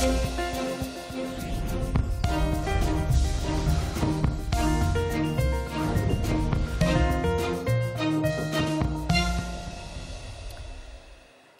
thank you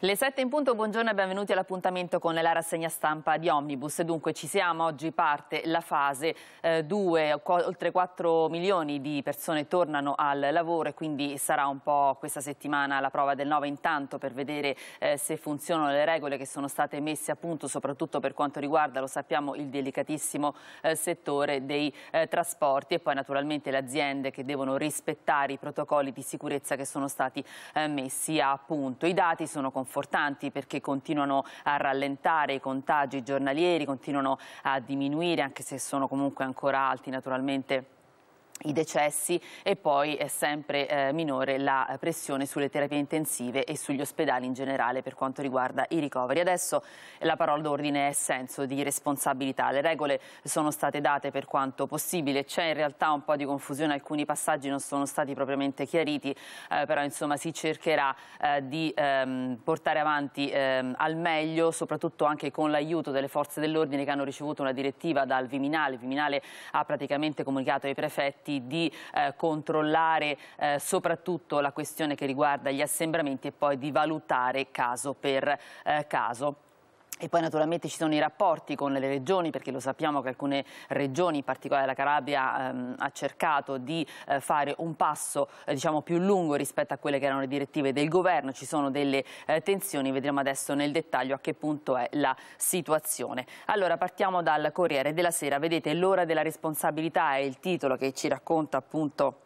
Le 7 in punto, buongiorno e benvenuti all'appuntamento con la rassegna stampa di Omnibus. Dunque ci siamo, oggi parte la fase 2, eh, oltre 4 milioni di persone tornano al lavoro e quindi sarà un po' questa settimana la prova del 9 intanto per vedere eh, se funzionano le regole che sono state messe a punto, soprattutto per quanto riguarda, lo sappiamo, il delicatissimo eh, settore dei eh, trasporti e poi naturalmente le aziende che devono rispettare i protocolli di sicurezza che sono stati eh, messi a punto. I dati sono confermati confortanti perché continuano a rallentare i contagi giornalieri, continuano a diminuire anche se sono comunque ancora alti naturalmente i decessi e poi è sempre eh, minore la pressione sulle terapie intensive e sugli ospedali in generale per quanto riguarda i ricoveri. Adesso la parola d'ordine è senso di responsabilità. Le regole sono state date per quanto possibile, c'è in realtà un po' di confusione, alcuni passaggi non sono stati propriamente chiariti, eh, però insomma si cercherà eh, di ehm, portare avanti ehm, al meglio, soprattutto anche con l'aiuto delle forze dell'ordine che hanno ricevuto una direttiva dal Viminale. Il Viminale ha praticamente comunicato ai prefetti stati di eh, controllare eh, soprattutto la questione che riguarda gli assembramenti e poi di valutare caso per eh, caso. E poi naturalmente ci sono i rapporti con le regioni, perché lo sappiamo che alcune regioni, in particolare la Calabria, ehm, ha cercato di eh, fare un passo eh, diciamo più lungo rispetto a quelle che erano le direttive del governo. Ci sono delle eh, tensioni, vedremo adesso nel dettaglio a che punto è la situazione. Allora partiamo dal Corriere della Sera, vedete l'ora della responsabilità è il titolo che ci racconta appunto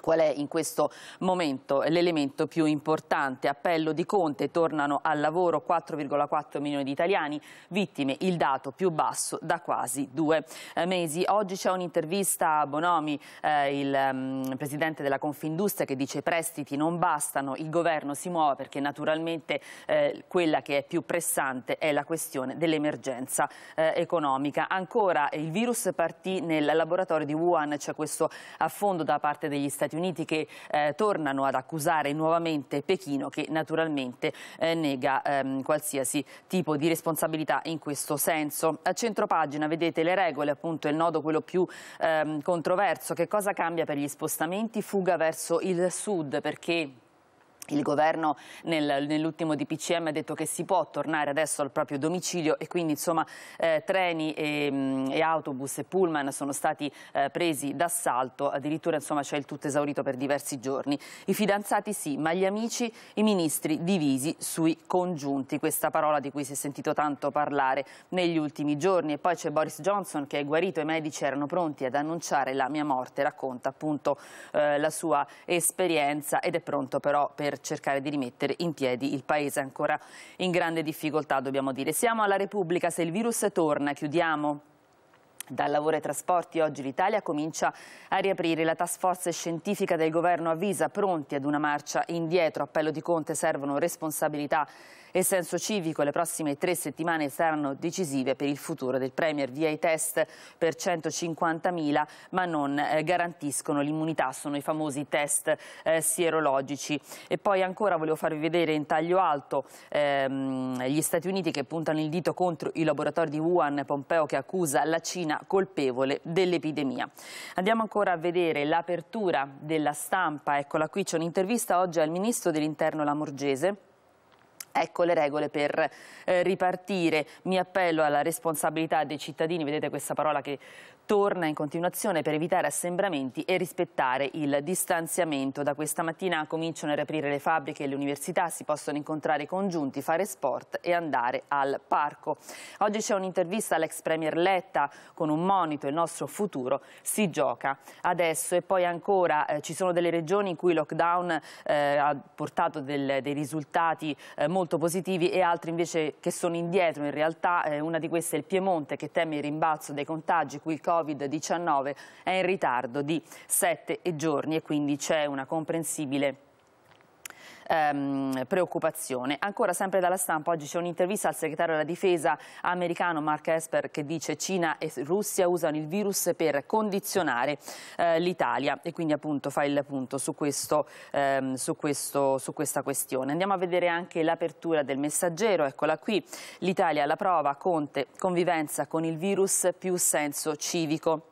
Qual è in questo momento l'elemento più importante? Appello di Conte, tornano al lavoro 4,4 milioni di italiani, vittime il dato più basso da quasi due eh, mesi. Oggi c'è un'intervista a Bonomi, eh, il um, presidente della Confindustria, che dice i prestiti non bastano, il governo si muove perché naturalmente eh, quella che è più pressante è la questione dell'emergenza eh, economica. Ancora il virus partì nel laboratorio di Wuhan, c'è questo affondo da parte degli Stati Stati Uniti che eh, tornano ad accusare nuovamente Pechino che naturalmente eh, nega ehm, qualsiasi tipo di responsabilità in questo senso. A centro pagina vedete le regole, appunto il nodo quello più ehm, controverso. Che cosa cambia per gli spostamenti? Fuga verso il sud perché il governo nel, nell'ultimo DPCM ha detto che si può tornare adesso al proprio domicilio e quindi insomma eh, treni e, mm, e, autobus e pullman sono stati eh, presi d'assalto, addirittura insomma c'è il tutto esaurito per diversi giorni. I fidanzati sì, ma gli amici, i ministri divisi sui congiunti, questa parola di cui si è sentito tanto parlare negli ultimi giorni. E poi c'è Boris Johnson che è guarito, i medici erano pronti ad annunciare la mia morte, racconta appunto eh, la sua esperienza ed è pronto però per per cercare di rimettere in piedi il paese ancora in grande difficoltà, dobbiamo dire. Siamo alla Repubblica, se il virus torna, chiudiamo. Dal lavoro ai trasporti oggi l'Italia comincia a riaprire. La task force scientifica del governo avvisa pronti ad una marcia indietro. Appello di Conte servono responsabilità e senso civico. Le prossime tre settimane saranno decisive per il futuro del Premier. Via i test per 150.000 ma non eh, garantiscono l'immunità, sono i famosi test eh, sierologici. E poi ancora volevo farvi vedere in taglio alto ehm, gli Stati Uniti che puntano il dito contro i laboratori di Wuhan, Pompeo che accusa la Cina colpevole dell'epidemia. Andiamo ancora a vedere l'apertura della stampa, eccola qui, c'è un'intervista oggi al Ministro dell'Interno Lamorgese Ecco le regole per eh, ripartire. Mi appello alla responsabilità dei cittadini, vedete questa parola che torna in continuazione per evitare assembramenti e rispettare il distanziamento. Da questa mattina cominciano a riaprire le fabbriche e le università, si possono incontrare congiunti, fare sport e andare al parco. Oggi c'è un'intervista all'ex Premier Letta con un monito, il nostro futuro si gioca adesso. E poi ancora eh, ci sono delle regioni in cui il lockdown eh, ha portato del, dei risultati eh, molto positivi e altre invece che sono indietro in realtà. Eh, una di queste è il Piemonte che teme il rimbalzo dei contagi, cui il Covid-19 è in ritardo di 7 giorni e quindi c'è una comprensibile ehm, preoccupazione. Ancora sempre dalla stampa, oggi c'è un'intervista al segretario della difesa americano Mark Esper che dice Cina e Russia usano il virus per condizionare eh, l'Italia e quindi appunto fa il punto su, questo, ehm, su, questo, su questa questione. Andiamo a vedere anche l'apertura del messaggero, eccola qui, l'Italia alla prova, Conte, convivenza con il virus più senso civico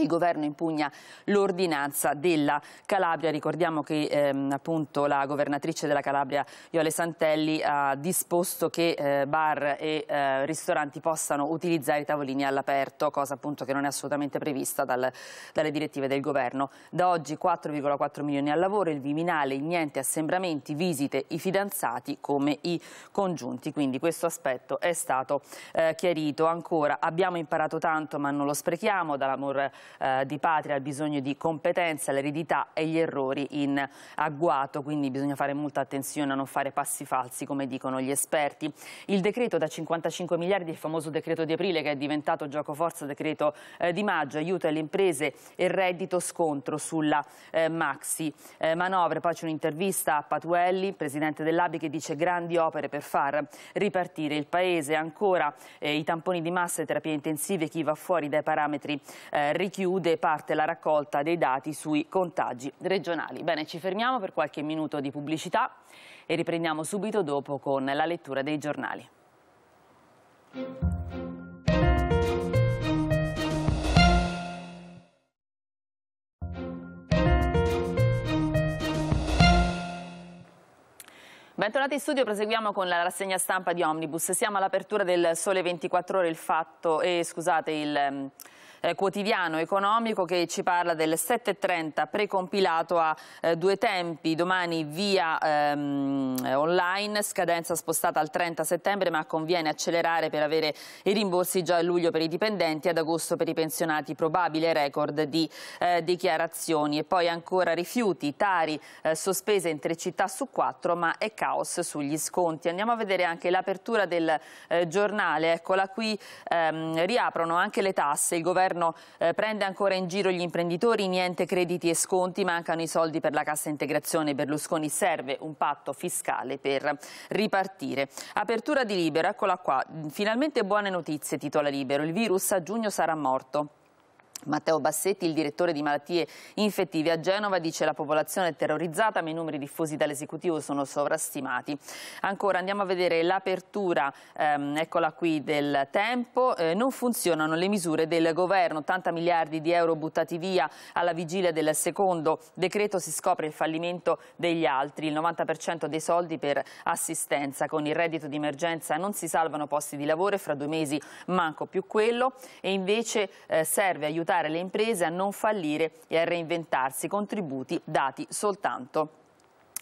il governo impugna l'ordinanza della Calabria. Ricordiamo che ehm, appunto, la governatrice della Calabria, Iole Santelli, ha disposto che eh, bar e eh, ristoranti possano utilizzare i tavolini all'aperto, cosa appunto, che non è assolutamente prevista dal, dalle direttive del governo. Da oggi 4,4 milioni al lavoro, il Viminale, niente assembramenti, visite, i fidanzati come i congiunti. Quindi questo aspetto è stato eh, chiarito. Ancora abbiamo imparato tanto ma non lo sprechiamo dall'amor eh, di patria, il bisogno di competenza, l'eredità e gli errori in agguato, quindi bisogna fare molta attenzione a non fare passi falsi come dicono gli esperti. Il decreto da 55 miliardi, il famoso decreto di aprile che è diventato gioco forza decreto eh, di maggio, aiuto alle imprese e reddito scontro sulla eh, maxi eh, manovre. Poi c'è un'intervista a Patuelli, presidente dell'ABI, che dice grandi opere per far ripartire il paese. Ancora eh, i tamponi di massa e terapie intensive, chi va fuori dai parametri eh, richiesti chiude parte la raccolta dei dati sui contagi regionali. Bene, ci fermiamo per qualche minuto di pubblicità e riprendiamo subito dopo con la lettura dei giornali. Bentornati in studio, proseguiamo con la rassegna stampa di Omnibus. Siamo all'apertura del Sole 24 Ore, il fatto, eh, scusate, il... Ehm, eh, quotidiano economico che ci parla del 7.30 precompilato a eh, due tempi, domani via ehm, online, scadenza spostata al 30 settembre ma conviene accelerare per avere i rimborsi già a luglio per i dipendenti, ad agosto per i pensionati, probabile record di eh, dichiarazioni. E poi ancora rifiuti, tari eh, sospese in tre città su quattro ma è caos sugli sconti. Andiamo a vedere anche l'apertura del eh, giornale, eccola qui, ehm, riaprono anche le tasse, il governo governo eh, prende ancora in giro gli imprenditori, niente crediti e sconti, mancano i soldi per la cassa integrazione Berlusconi, serve un patto fiscale per ripartire. Apertura di Libero, eccola qua. Finalmente buone notizie, titola Libero. Il virus a giugno sarà morto. Matteo Bassetti, il direttore di malattie infettive a Genova, dice che la popolazione è terrorizzata ma i numeri diffusi dall'esecutivo sono sovrastimati. Ancora andiamo a vedere l'apertura, ehm, eccola qui, del tempo. Eh, non funzionano le misure del governo, 80 miliardi di euro buttati via alla vigilia del secondo decreto si scopre il fallimento degli altri, il 90% dei soldi per assistenza. Con il reddito di emergenza non si salvano posti di lavoro e fra due mesi manco più quello e invece eh, serve aiutare aiutare le imprese a non fallire e a reinventarsi con tributi dati soltanto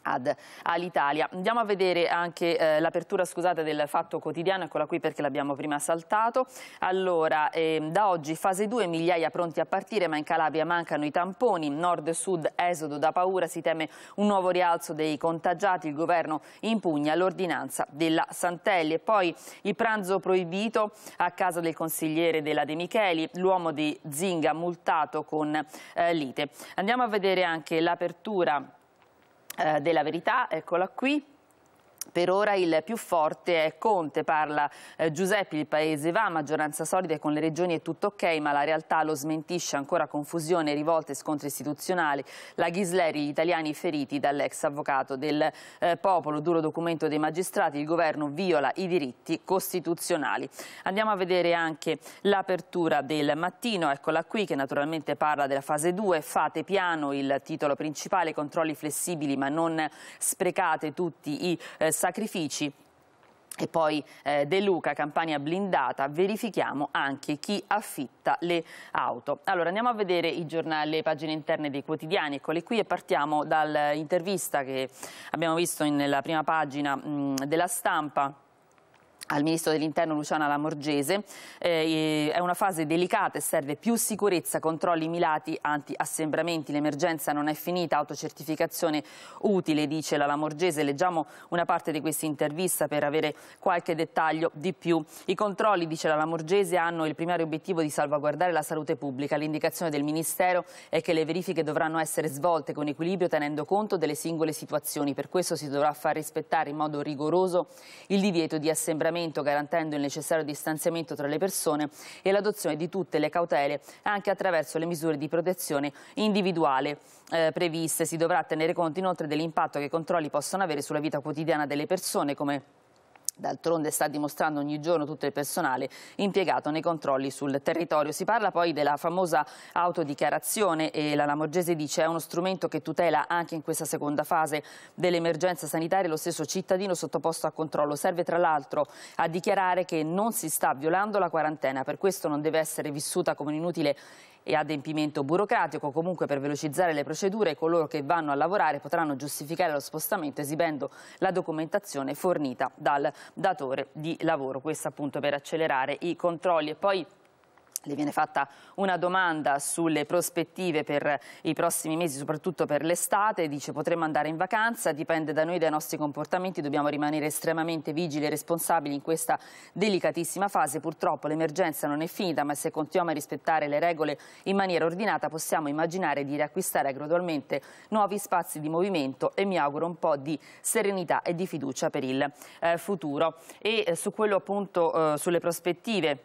ad all'Italia. Andiamo a vedere anche eh, l'apertura del fatto quotidiano, eccola qui perché l'abbiamo prima saltato. Allora, eh, da oggi fase 2, migliaia pronti a partire, ma in Calabria mancano i tamponi, nord-sud esodo da paura, si teme un nuovo rialzo dei contagiati, il governo impugna l'ordinanza della Santelli. E poi il pranzo proibito a casa del consigliere della De Micheli, l'uomo di Zinga multato con eh, lite. Andiamo a vedere anche l'apertura eh, della verità, eccola qui, per ora il più forte è Conte, parla eh, Giuseppe, il paese va, maggioranza solida con le regioni è tutto ok, ma la realtà lo smentisce, ancora confusione, rivolte scontri istituzionali. La Ghisleri, gli italiani feriti dall'ex avvocato del eh, popolo, duro documento dei magistrati, il governo viola i diritti costituzionali. Andiamo a vedere anche l'apertura del mattino, eccola qui che naturalmente parla della fase 2, fate piano, il titolo principale, controlli flessibili ma non sprecate tutti i eh, sacrifici e poi eh, De Luca, campagna blindata, verifichiamo anche chi affitta le auto. Allora andiamo a vedere i giornali, le pagine interne dei quotidiani, eccole qui e partiamo dall'intervista che abbiamo visto nella prima pagina mh, mm, della stampa al ministro dell'interno Luciana Lamorgese. Eh, è una fase delicata e serve più sicurezza, controlli mirati, anti-assembramenti. L'emergenza non è finita, autocertificazione utile, dice la Lamorgese. Leggiamo una parte di questa intervista per avere qualche dettaglio di più. I controlli, dice la Lamorgese, hanno il primario obiettivo di salvaguardare la salute pubblica. L'indicazione del Ministero è che le verifiche dovranno essere svolte con equilibrio tenendo conto delle singole situazioni. Per questo si dovrà far rispettare in modo rigoroso il divieto di assembramenti allontanamento garantendo il necessario distanziamento tra le persone e l'adozione di tutte le cautele anche attraverso le misure di protezione individuale eh, previste. Si dovrà tenere conto inoltre dell'impatto che i controlli possono avere sulla vita quotidiana delle persone come D'altronde sta dimostrando ogni giorno tutto il personale impiegato nei controlli sul territorio. Si parla poi della famosa autodichiarazione e la Lamorgese dice è uno strumento che tutela anche in questa seconda fase dell'emergenza sanitaria lo stesso cittadino sottoposto a controllo. Serve tra l'altro a dichiarare che non si sta violando la quarantena, per questo non deve essere vissuta come un'inutile e adempimento burocratico. Comunque per velocizzare le procedure coloro che vanno a lavorare potranno giustificare lo spostamento esibendo la documentazione fornita dal datore di lavoro. Questo appunto per accelerare i controlli. E poi le viene fatta una domanda sulle prospettive per i prossimi mesi, soprattutto per l'estate. Dice potremmo andare in vacanza, dipende da noi, dai nostri comportamenti. Dobbiamo rimanere estremamente vigili e responsabili in questa delicatissima fase. Purtroppo l'emergenza non è finita, ma se continuiamo a rispettare le regole in maniera ordinata possiamo immaginare di riacquistare gradualmente nuovi spazi di movimento e mi auguro un po' di serenità e di fiducia per il eh, futuro. E eh, su quello appunto, eh, sulle prospettive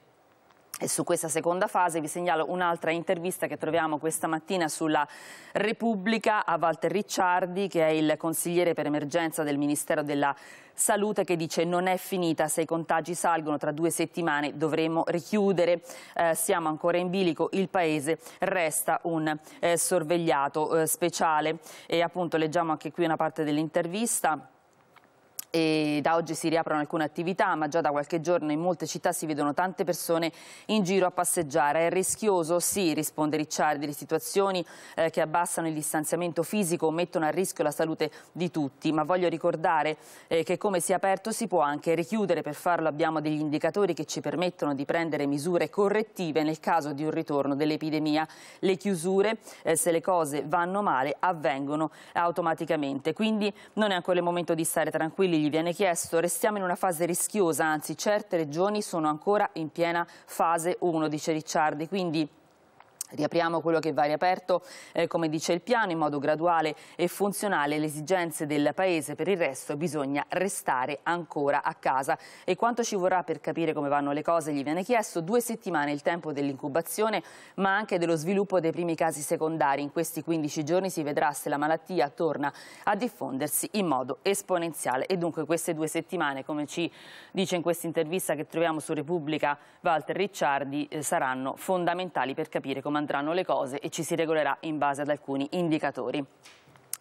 e su questa seconda fase vi segnalo un'altra intervista che troviamo questa mattina sulla Repubblica a Walter Ricciardi, che è il consigliere per emergenza del Ministero della Salute, che dice non è finita, se i contagi salgono tra due settimane dovremo richiudere, eh, siamo ancora in bilico, il Paese resta un eh, sorvegliato eh, speciale. E appunto leggiamo anche qui una parte dell'intervista. E da oggi si riaprono alcune attività, ma già da qualche giorno in molte città si vedono tante persone in giro a passeggiare. È rischioso? Sì, risponde Ricciardi. Le situazioni eh, che abbassano il distanziamento fisico mettono a rischio la salute di tutti, ma voglio ricordare eh, che come si è aperto si può anche richiudere. Per farlo abbiamo degli indicatori che ci permettono di prendere misure correttive nel caso di un ritorno dell'epidemia. Le chiusure, eh, se le cose vanno male, avvengono automaticamente. Quindi non è ancora il momento di stare tranquilli Lì viene chiesto, restiamo in una fase rischiosa, anzi certe regioni sono ancora in piena fase 1, dice Ricciardi, quindi Riapriamo quello che va riaperto, eh, come dice il piano, in modo graduale e funzionale le esigenze del Paese. Per il resto bisogna restare ancora a casa. E quanto ci vorrà per capire come vanno le cose? Gli viene chiesto due settimane il tempo dell'incubazione, ma anche dello sviluppo dei primi casi secondari. In questi 15 giorni si vedrà se la malattia torna a diffondersi in modo esponenziale. E dunque queste due settimane, come ci dice in questa intervista che troviamo su Repubblica Walter Ricciardi, eh, saranno fondamentali per capire come come andranno le cose e ci si regolerà in base ad alcuni indicatori.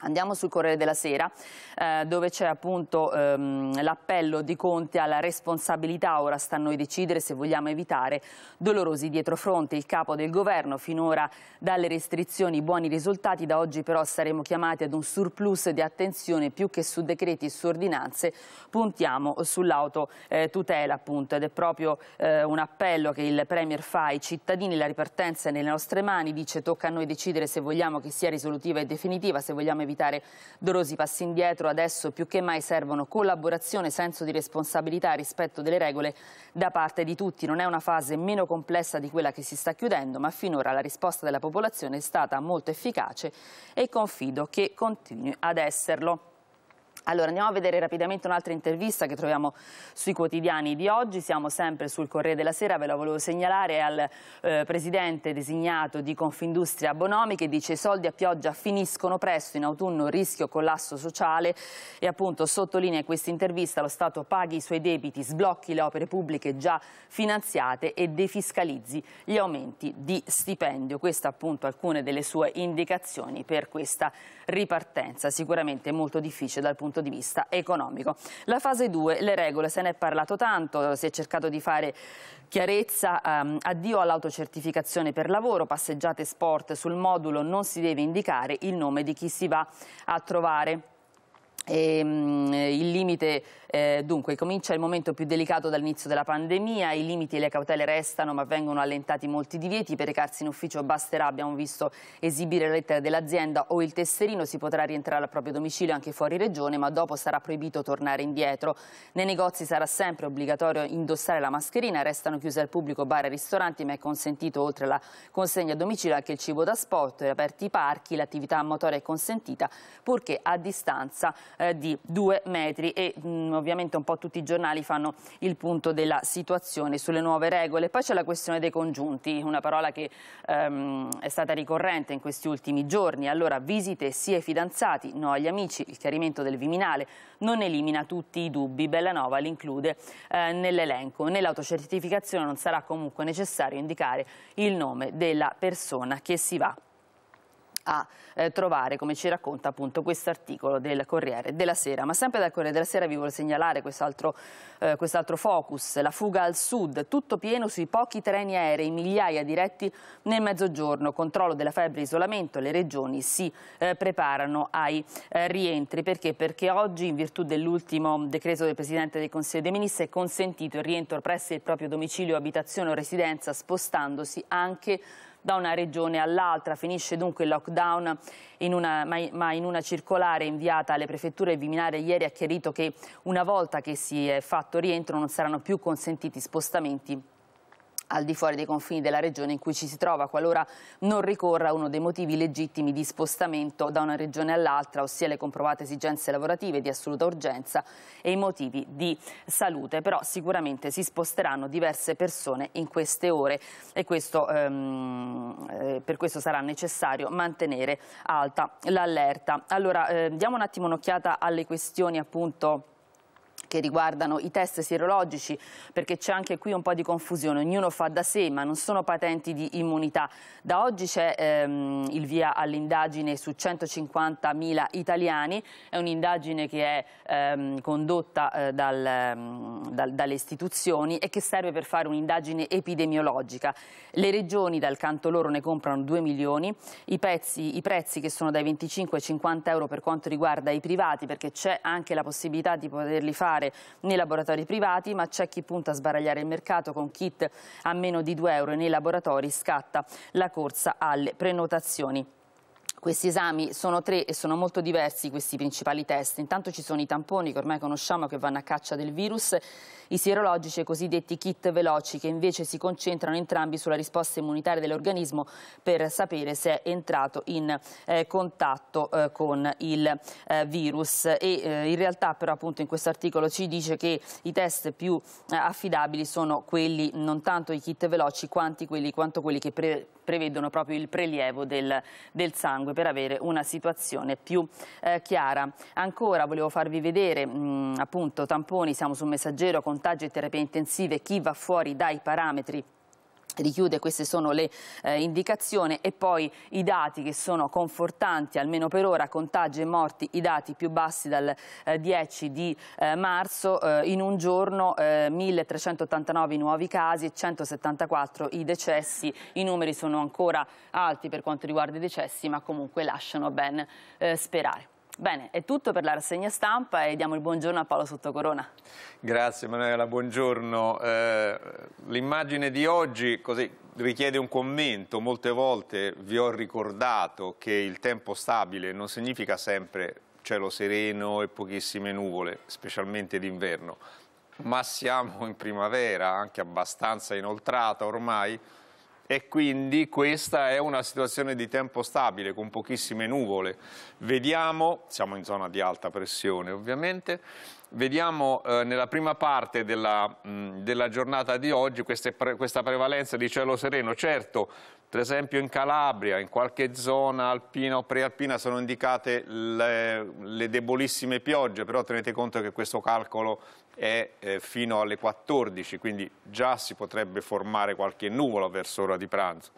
Andiamo sul Corriere della Sera, eh, dove c'è appunto ehm, l'appello di Conte alla responsabilità, ora sta a noi decidere se vogliamo evitare dolorosi dietrofronte. Il capo del governo finora dalle restrizioni buoni risultati, da oggi però saremo chiamati ad un surplus di attenzione più che su decreti e su ordinanze, puntiamo sull'autotutela eh, appunto ed è proprio eh, un appello che il Premier fa ai cittadini, la ripartenza è nelle nostre mani, dice tocca a noi decidere se vogliamo che sia risolutiva e definitiva, se vogliamo evitare evitare dorosi passi indietro. Adesso più che mai servono collaborazione, senso di responsabilità, rispetto delle regole da parte di tutti. Non è una fase meno complessa di quella che si sta chiudendo, ma finora la risposta della popolazione è stata molto efficace e confido che continui ad esserlo. Allora andiamo a vedere rapidamente un'altra intervista che troviamo sui quotidiani di oggi, siamo sempre sul Corriere della Sera, ve la volevo segnalare al eh, presidente designato di Confindustria Bonomi che dice i soldi a pioggia finiscono presto, in autunno rischio collasso sociale e appunto sottolinea in questa intervista lo Stato paghi i suoi debiti, sblocchi le opere pubbliche già finanziate e defiscalizzi gli aumenti di stipendio. Queste appunto alcune delle sue indicazioni per questa ripartenza, sicuramente molto difficile dal punto di vista punto di vista economico. La fase 2, le regole, se ne è parlato tanto, si è cercato di fare chiarezza, ehm, addio all'autocertificazione per lavoro, passeggiate sport, sul modulo non si deve indicare il nome di chi si va a trovare. E, um, il limite, eh, dunque, comincia il momento più delicato dall'inizio della pandemia, i limiti e le cautele restano ma vengono allentati molti divieti, per recarsi in ufficio basterà, abbiamo visto, esibire la lettera dell'azienda o il tesserino, si potrà rientrare al proprio domicilio anche fuori regione ma dopo sarà proibito tornare indietro. Nei negozi sarà sempre obbligatorio indossare la mascherina, restano chiuse al pubblico bar e ristoranti ma è consentito oltre alla consegna a domicilio anche il cibo da sport, aperti i parchi, l'attività motoria è consentita purché a distanza eh, di due metri e mh, mm, ovviamente un po' tutti i giornali fanno il punto della situazione sulle nuove regole. Poi c'è la questione dei congiunti, una parola che ehm, è stata ricorrente in questi ultimi giorni. Allora, visite sia ai fidanzati, no agli amici, il chiarimento del Viminale non elimina tutti i dubbi, Bellanova li include eh, nell'elenco. Nell'autocertificazione non sarà comunque necessario indicare il nome della persona che si va a eh, trovare, come ci racconta appunto questo articolo del Corriere della Sera. Ma sempre dal Corriere della Sera vi voglio segnalare quest'altro eh, quest focus, la fuga al sud, tutto pieno sui pochi treni aerei, migliaia diretti nel mezzogiorno, controllo della febbre isolamento, le regioni si eh, preparano ai eh, rientri. Perché? Perché oggi, in virtù dell'ultimo decreto del Presidente del Consiglio dei Ministri, è consentito il rientro presso il proprio domicilio, abitazione o residenza spostandosi anche da una regione all'altra. Finisce dunque il lockdown, in una, ma in una circolare inviata alle prefetture il ieri ha chiarito che una volta che si è fatto rientro non saranno più consentiti spostamenti al di fuori dei confini della regione in cui ci si trova, qualora non ricorra uno dei motivi legittimi di spostamento da una regione all'altra, ossia le comprovate esigenze lavorative di assoluta urgenza e i motivi di salute. Però sicuramente si sposteranno diverse persone in queste ore e questo, ehm, eh, per questo sarà necessario mantenere alta l'allerta. Allora, eh, diamo un attimo un'occhiata alle questioni appunto che riguardano i test sierologici, perché c'è anche qui un po' di confusione, ognuno fa da sé, ma non sono patenti di immunità. Da oggi c'è ehm, il via all'indagine su 150.000 italiani, è un'indagine che è ehm, condotta eh, dal, ehm, dal, dalle istituzioni e che serve per fare un'indagine epidemiologica. Le regioni dal canto loro ne comprano 2 milioni, i, pezzi, i prezzi che sono dai 25 ai 50 euro per quanto riguarda i privati, perché c'è anche la possibilità di poterli fare lavorare nei laboratori privati, ma c'è chi punta a sbaragliare il mercato con kit a meno di 2 euro e nei laboratori scatta la corsa alle prenotazioni questi esami sono tre e sono molto diversi questi principali test. Intanto ci sono i tamponi che ormai conosciamo che vanno a caccia del virus, i sierologici e i cosiddetti kit veloci che invece si concentrano entrambi sulla risposta immunitaria dell'organismo per sapere se è entrato in eh, contatto eh, con il eh, virus. E eh, in realtà però appunto in questo articolo ci dice che i test più eh, affidabili sono quelli, non tanto i kit veloci, quanto quelli, quanto quelli che pre prevedono proprio il prelievo del, del sangue per avere una situazione più eh, chiara. Ancora volevo farvi vedere mh, appunto tamponi, siamo sul messaggero, contagi e terapie intensive, chi va fuori dai parametri richiude, queste sono le eh, indicazioni e poi i dati che sono confortanti, almeno per ora, contagi e morti, i dati più bassi dal eh, 10 di eh, marzo, eh, in un giorno 1389 eh, nuovi casi e 174 i decessi, i numeri sono ancora alti per quanto riguarda i decessi ma comunque lasciano ben eh, sperare. Bene, è tutto per la rassegna stampa e diamo il buongiorno a Paolo Sottocorona. Grazie Manuela, buongiorno. Eh, L'immagine di oggi così, richiede un commento. Molte volte vi ho ricordato che il tempo stabile non significa sempre cielo sereno e pochissime nuvole, specialmente d'inverno, ma siamo in primavera, anche abbastanza inoltrata ormai, e quindi questa è una situazione di tempo stabile con pochissime nuvole. Vediamo, siamo in zona di alta pressione ovviamente, vediamo eh, nella prima parte della, mh, della giornata di oggi pre, questa prevalenza di cielo sereno. Certo, per esempio in Calabria, in qualche zona alpina o prealpina sono indicate le, le debolissime piogge, però tenete conto che questo calcolo è eh, fino alle 14, quindi già si potrebbe formare qualche nuvola verso ora di pranzo.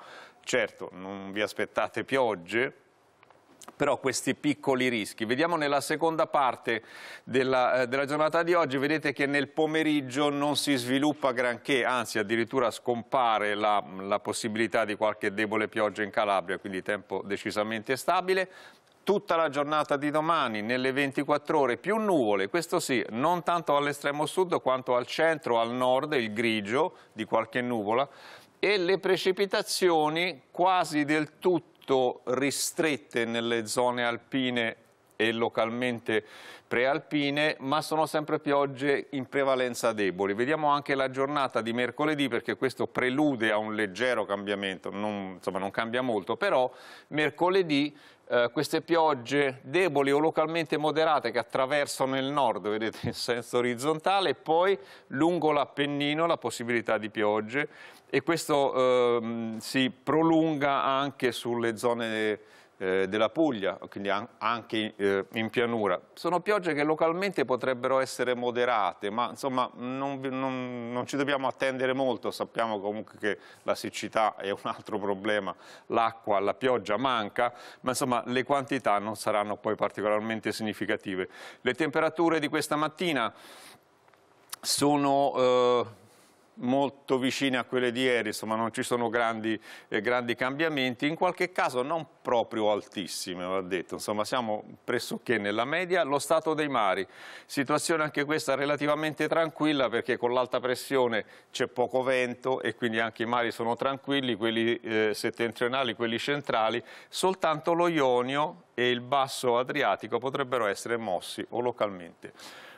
Certo, non vi aspettate piogge, però questi piccoli rischi. Vediamo nella seconda parte della, eh, della, giornata di oggi, vedete che nel pomeriggio non si sviluppa granché, anzi addirittura scompare la, la possibilità di qualche debole pioggia in Calabria, quindi tempo decisamente stabile tutta la giornata di domani, nelle 24 ore, più nuvole, questo sì, non tanto all'estremo sud quanto al centro, al nord, il grigio di qualche nuvola, e le precipitazioni quasi del tutto molto ristrette nelle zone alpine e localmente prealpine, ma sono sempre piogge in prevalenza deboli. Vediamo anche la giornata di mercoledì perché questo prelude a un leggero cambiamento, non, insomma non cambia molto, però mercoledì eh, queste piogge deboli o localmente moderate che attraversano il nord, vedete, in senso orizzontale, e poi lungo l'Appennino la possibilità di piogge e questo eh, si prolunga anche sulle zone eh, della Puglia, quindi anche eh, in pianura. Sono piogge che localmente potrebbero essere moderate, ma insomma non, non, non ci dobbiamo attendere molto, sappiamo comunque che la siccità è un altro problema, l'acqua, la pioggia manca, ma insomma le quantità non saranno poi particolarmente significative. Le temperature di questa mattina sono... Eh, molto vicine a quelle di ieri, insomma non ci sono grandi, eh, grandi cambiamenti, in qualche caso non proprio altissime, va detto, insomma siamo pressoché nella media. Lo stato dei mari, situazione anche questa relativamente tranquilla perché con l'alta pressione c'è poco vento e quindi anche i mari sono tranquilli, quelli eh, settentrionali, quelli centrali, soltanto lo Ionio e il basso Adriatico potrebbero essere mossi o localmente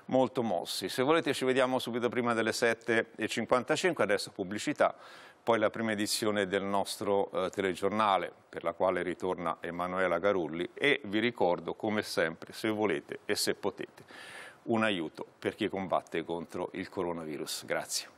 molto mossi. Se volete ci vediamo subito prima delle 7.55, adesso pubblicità, poi la prima edizione del nostro eh, telegiornale per la quale ritorna Emanuela Garulli e vi ricordo come sempre, se volete e se potete, un aiuto per chi combatte contro il coronavirus. Grazie.